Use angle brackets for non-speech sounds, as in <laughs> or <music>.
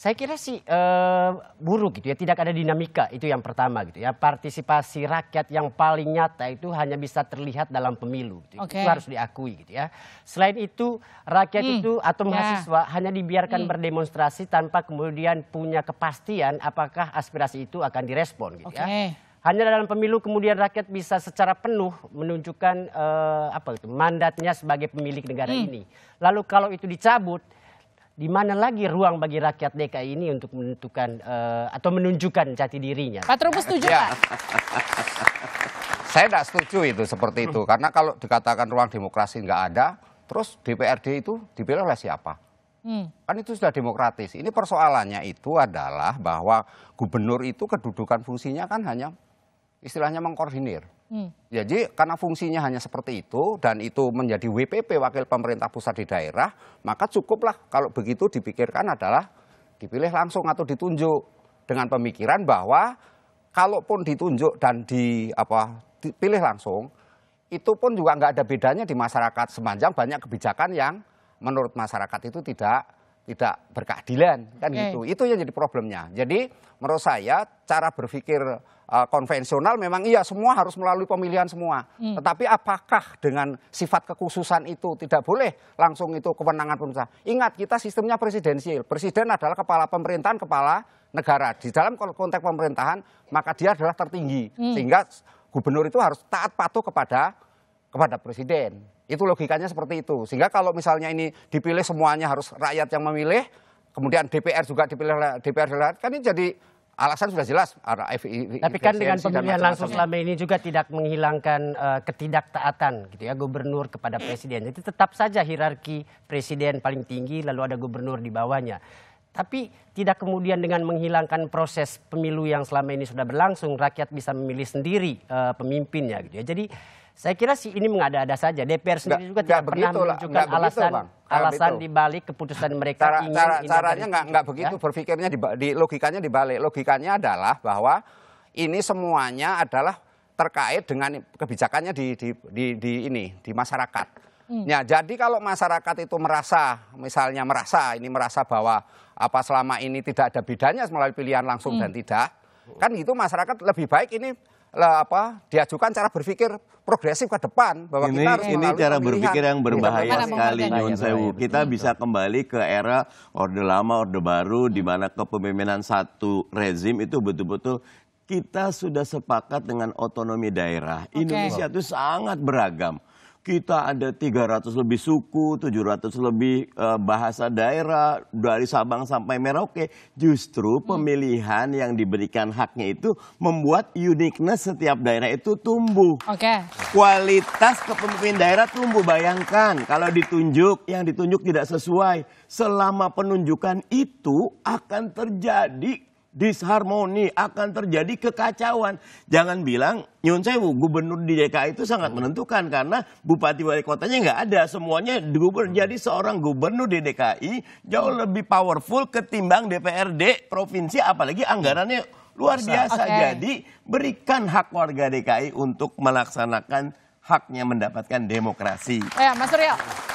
Saya kira sih uh, buruk gitu ya, tidak ada dinamika itu yang pertama gitu ya. Partisipasi rakyat yang paling nyata itu hanya bisa terlihat dalam pemilu. Gitu. Okay. Itu harus diakui gitu ya. Selain itu rakyat hmm. itu atau ya. mahasiswa yeah. hanya dibiarkan hmm. berdemonstrasi tanpa kemudian punya kepastian apakah aspirasi itu akan direspon gitu okay. ya. Hanya dalam pemilu kemudian rakyat bisa secara penuh menunjukkan uh, apa itu mandatnya sebagai pemilik negara hmm. ini. Lalu kalau itu dicabut di mana lagi ruang bagi rakyat DKI ini untuk menentukan uh, atau menunjukkan jati dirinya. Pak Trubus setuju ya. Pak? <laughs> Saya tidak setuju itu seperti itu karena kalau dikatakan ruang demokrasi nggak ada, terus DPRD itu dipilih oleh siapa? Hmm. Kan itu sudah demokratis. Ini persoalannya itu adalah bahwa gubernur itu kedudukan fungsinya kan hanya istilahnya mengkoordinir. Hmm. Ya, jadi karena fungsinya hanya seperti itu dan itu menjadi WPP wakil pemerintah pusat di daerah, maka cukuplah kalau begitu dipikirkan adalah dipilih langsung atau ditunjuk dengan pemikiran bahwa kalaupun ditunjuk dan di apa dipilih langsung itu pun juga nggak ada bedanya di masyarakat sepanjang banyak kebijakan yang menurut masyarakat itu tidak tidak berkeadilan kan okay. gitu. Itu yang jadi problemnya. Jadi menurut saya cara berpikir Eh, konvensional memang iya semua harus melalui pemilihan semua. Hmm. Tetapi apakah dengan sifat kekhususan itu tidak boleh langsung itu kewenangan pemerintah? Ingat kita sistemnya presidensial, Presiden adalah kepala pemerintahan, kepala negara. Di dalam konteks pemerintahan maka dia adalah tertinggi. Hmm. Sehingga gubernur itu harus taat patuh kepada kepada presiden. Itu logikanya seperti itu. Sehingga kalau misalnya ini dipilih semuanya harus rakyat yang memilih, kemudian DPR juga dipilih DPR kan ini jadi alasan sudah jelas Tapi kan dengan pemilihan langsung selama ini juga tidak menghilangkan uh, ketidaktaatan gitu ya gubernur kepada presiden. Jadi tetap saja hierarki presiden paling tinggi lalu ada gubernur di bawahnya. Tapi tidak kemudian dengan menghilangkan proses pemilu yang selama ini sudah berlangsung, rakyat bisa memilih sendiri uh, pemimpinnya gitu ya. Jadi saya kira sih ini mengada-ada saja. DPR sendiri gak, juga tidak pernah menunjukkan alasan begitu, alasan dibalik keputusan mereka cara, ingin cara, caranya nggak nggak ya. begitu ya? berpikirnya di, di logikanya dibalik. Logikanya adalah bahwa ini semuanya adalah terkait dengan kebijakannya di di di, di ini di masyarakat. Hmm. Ya, jadi kalau masyarakat itu merasa, misalnya merasa, ini merasa bahwa apa selama ini tidak ada bedanya melalui pilihan langsung hmm. dan tidak, kan itu masyarakat lebih baik ini lah, apa diajukan cara berpikir progresif ke depan bahwa ini, kita harus ini cara pemilihan. berpikir yang berbahaya ya, sekali nyun sewu kita betul. bisa kembali ke era orde lama orde baru hmm. di mana kepemimpinan satu rezim itu betul-betul kita sudah sepakat dengan otonomi daerah okay. Indonesia itu sangat beragam kita ada 300 lebih suku, 700 lebih uh, bahasa daerah dari Sabang sampai Merauke. Justru hmm. pemilihan yang diberikan haknya itu membuat uniqueness setiap daerah itu tumbuh. Oke. Okay. Kualitas kepemimpinan daerah tumbuh. Bayangkan kalau ditunjuk yang ditunjuk tidak sesuai, selama penunjukan itu akan terjadi disharmoni, akan terjadi kekacauan. Jangan bilang Nyun Sewu, gubernur di DKI itu sangat menentukan karena bupati wali kotanya nggak ada, semuanya gubernur. Hmm. Jadi seorang gubernur di DKI jauh hmm. lebih powerful ketimbang DPRD provinsi, apalagi anggarannya luar biasa. Okay. Jadi berikan hak warga DKI untuk melaksanakan haknya mendapatkan demokrasi. Ya, Mas Suryo.